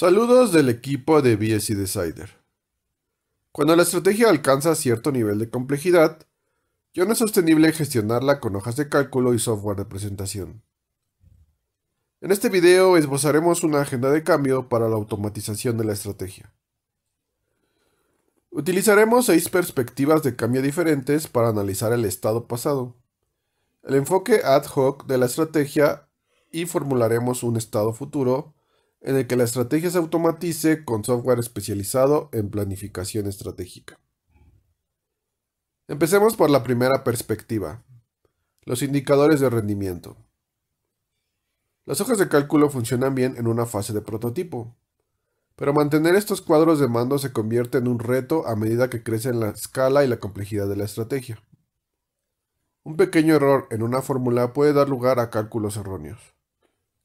Saludos del equipo de BSC Decider. Cuando la estrategia alcanza cierto nivel de complejidad, ya no es sostenible gestionarla con hojas de cálculo y software de presentación. En este video esbozaremos una agenda de cambio para la automatización de la estrategia. Utilizaremos seis perspectivas de cambio diferentes para analizar el estado pasado, el enfoque ad hoc de la estrategia y formularemos un estado futuro en el que la estrategia se automatice con software especializado en planificación estratégica. Empecemos por la primera perspectiva, los indicadores de rendimiento. Las hojas de cálculo funcionan bien en una fase de prototipo, pero mantener estos cuadros de mando se convierte en un reto a medida que crece la escala y la complejidad de la estrategia. Un pequeño error en una fórmula puede dar lugar a cálculos erróneos.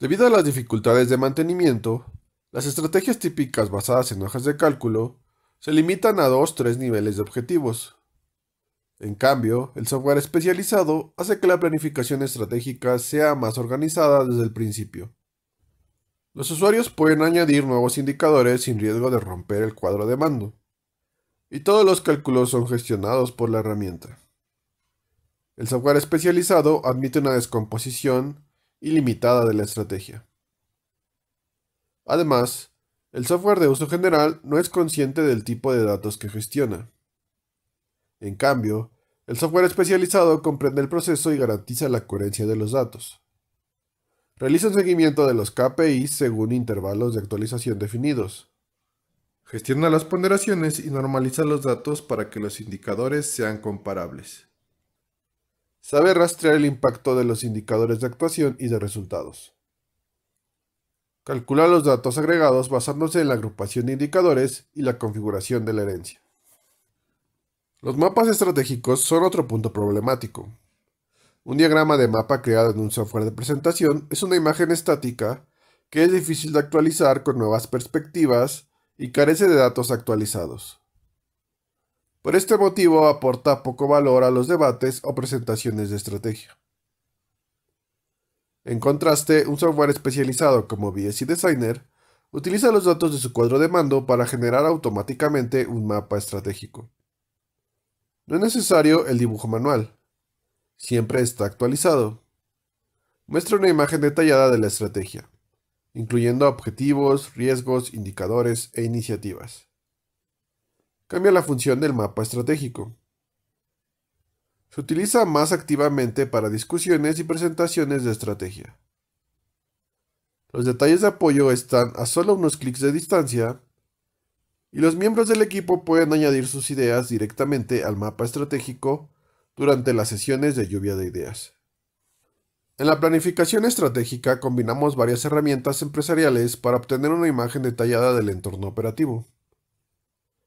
Debido a las dificultades de mantenimiento, las estrategias típicas basadas en hojas de cálculo se limitan a dos o tres niveles de objetivos. En cambio, el software especializado hace que la planificación estratégica sea más organizada desde el principio. Los usuarios pueden añadir nuevos indicadores sin riesgo de romper el cuadro de mando, y todos los cálculos son gestionados por la herramienta. El software especializado admite una descomposición ilimitada de la estrategia. Además, el software de uso general no es consciente del tipo de datos que gestiona. En cambio, el software especializado comprende el proceso y garantiza la coherencia de los datos. Realiza un seguimiento de los KPIs según intervalos de actualización definidos. Gestiona las ponderaciones y normaliza los datos para que los indicadores sean comparables. Sabe rastrear el impacto de los indicadores de actuación y de resultados. Calcula los datos agregados basándose en la agrupación de indicadores y la configuración de la herencia. Los mapas estratégicos son otro punto problemático. Un diagrama de mapa creado en un software de presentación es una imagen estática que es difícil de actualizar con nuevas perspectivas y carece de datos actualizados. Por este motivo aporta poco valor a los debates o presentaciones de estrategia. En contraste, un software especializado como BSC Designer utiliza los datos de su cuadro de mando para generar automáticamente un mapa estratégico. No es necesario el dibujo manual. Siempre está actualizado. Muestra una imagen detallada de la estrategia, incluyendo objetivos, riesgos, indicadores e iniciativas cambia la función del mapa estratégico. Se utiliza más activamente para discusiones y presentaciones de estrategia. Los detalles de apoyo están a solo unos clics de distancia y los miembros del equipo pueden añadir sus ideas directamente al mapa estratégico durante las sesiones de lluvia de ideas. En la planificación estratégica combinamos varias herramientas empresariales para obtener una imagen detallada del entorno operativo.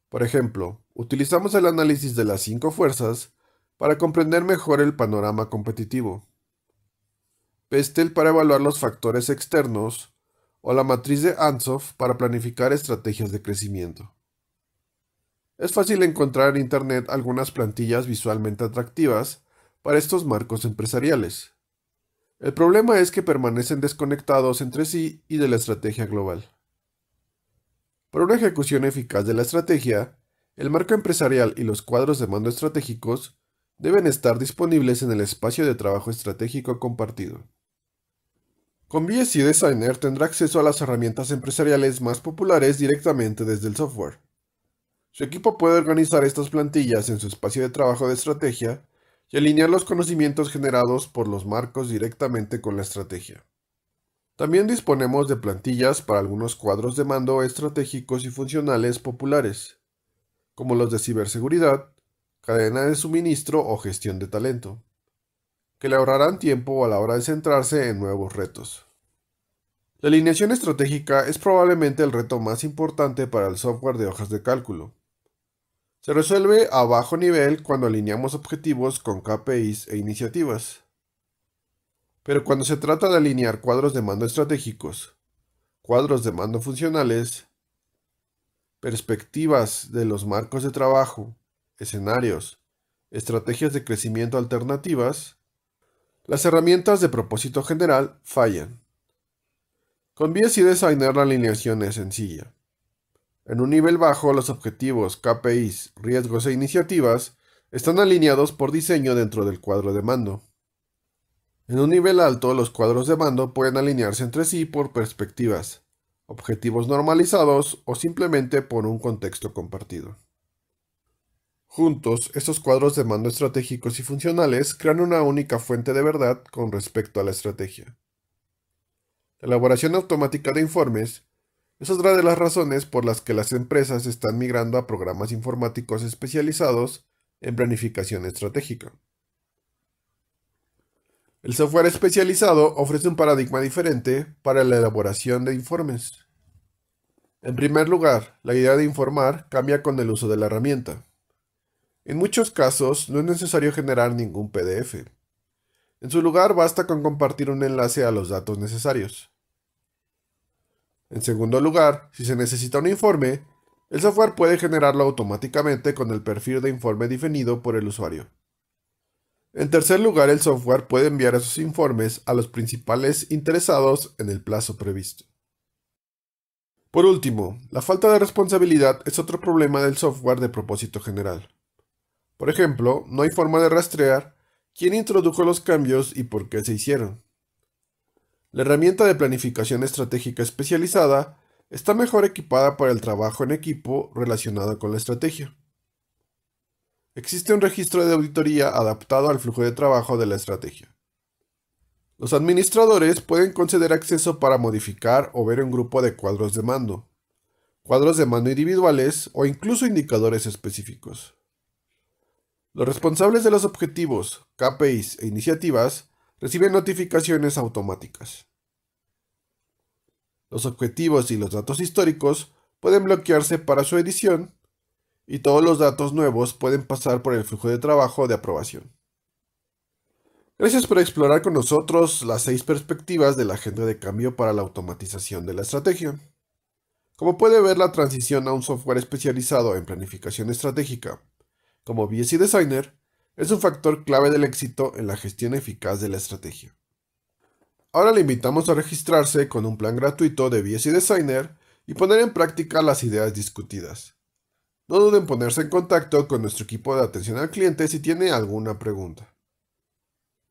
Por ejemplo, utilizamos el análisis de las cinco fuerzas para comprender mejor el panorama competitivo. Pestel para evaluar los factores externos o la matriz de Ansoff para planificar estrategias de crecimiento. Es fácil encontrar en Internet algunas plantillas visualmente atractivas para estos marcos empresariales. El problema es que permanecen desconectados entre sí y de la estrategia global. Para una ejecución eficaz de la estrategia, el marco empresarial y los cuadros de mando estratégicos deben estar disponibles en el espacio de trabajo estratégico compartido. Con BSI Designer tendrá acceso a las herramientas empresariales más populares directamente desde el software. Su equipo puede organizar estas plantillas en su espacio de trabajo de estrategia y alinear los conocimientos generados por los marcos directamente con la estrategia. También disponemos de plantillas para algunos cuadros de mando estratégicos y funcionales populares, como los de ciberseguridad, cadena de suministro o gestión de talento, que le ahorrarán tiempo a la hora de centrarse en nuevos retos. La alineación estratégica es probablemente el reto más importante para el software de hojas de cálculo. Se resuelve a bajo nivel cuando alineamos objetivos con KPIs e iniciativas. Pero cuando se trata de alinear cuadros de mando estratégicos, cuadros de mando funcionales, perspectivas de los marcos de trabajo, escenarios, estrategias de crecimiento alternativas, las herramientas de propósito general fallan. Con si Designer la alineación es sencilla. En un nivel bajo, los objetivos, KPIs, riesgos e iniciativas están alineados por diseño dentro del cuadro de mando. En un nivel alto, los cuadros de mando pueden alinearse entre sí por perspectivas, objetivos normalizados o simplemente por un contexto compartido. Juntos, estos cuadros de mando estratégicos y funcionales crean una única fuente de verdad con respecto a la estrategia. La elaboración automática de informes es otra de las razones por las que las empresas están migrando a programas informáticos especializados en planificación estratégica. El software especializado ofrece un paradigma diferente para la elaboración de informes. En primer lugar, la idea de informar cambia con el uso de la herramienta. En muchos casos no es necesario generar ningún PDF. En su lugar basta con compartir un enlace a los datos necesarios. En segundo lugar, si se necesita un informe, el software puede generarlo automáticamente con el perfil de informe definido por el usuario. En tercer lugar, el software puede enviar esos informes a los principales interesados en el plazo previsto. Por último, la falta de responsabilidad es otro problema del software de propósito general. Por ejemplo, no hay forma de rastrear quién introdujo los cambios y por qué se hicieron. La herramienta de planificación estratégica especializada está mejor equipada para el trabajo en equipo relacionado con la estrategia. Existe un registro de auditoría adaptado al flujo de trabajo de la estrategia. Los administradores pueden conceder acceso para modificar o ver un grupo de cuadros de mando, cuadros de mando individuales o incluso indicadores específicos. Los responsables de los objetivos, KPIs e iniciativas reciben notificaciones automáticas. Los objetivos y los datos históricos pueden bloquearse para su edición y todos los datos nuevos pueden pasar por el flujo de trabajo de aprobación. Gracias por explorar con nosotros las seis perspectivas de la agenda de cambio para la automatización de la estrategia. Como puede ver, la transición a un software especializado en planificación estratégica, como BSI Designer, es un factor clave del éxito en la gestión eficaz de la estrategia. Ahora le invitamos a registrarse con un plan gratuito de BSI Designer y poner en práctica las ideas discutidas. No duden en ponerse en contacto con nuestro equipo de atención al cliente si tiene alguna pregunta.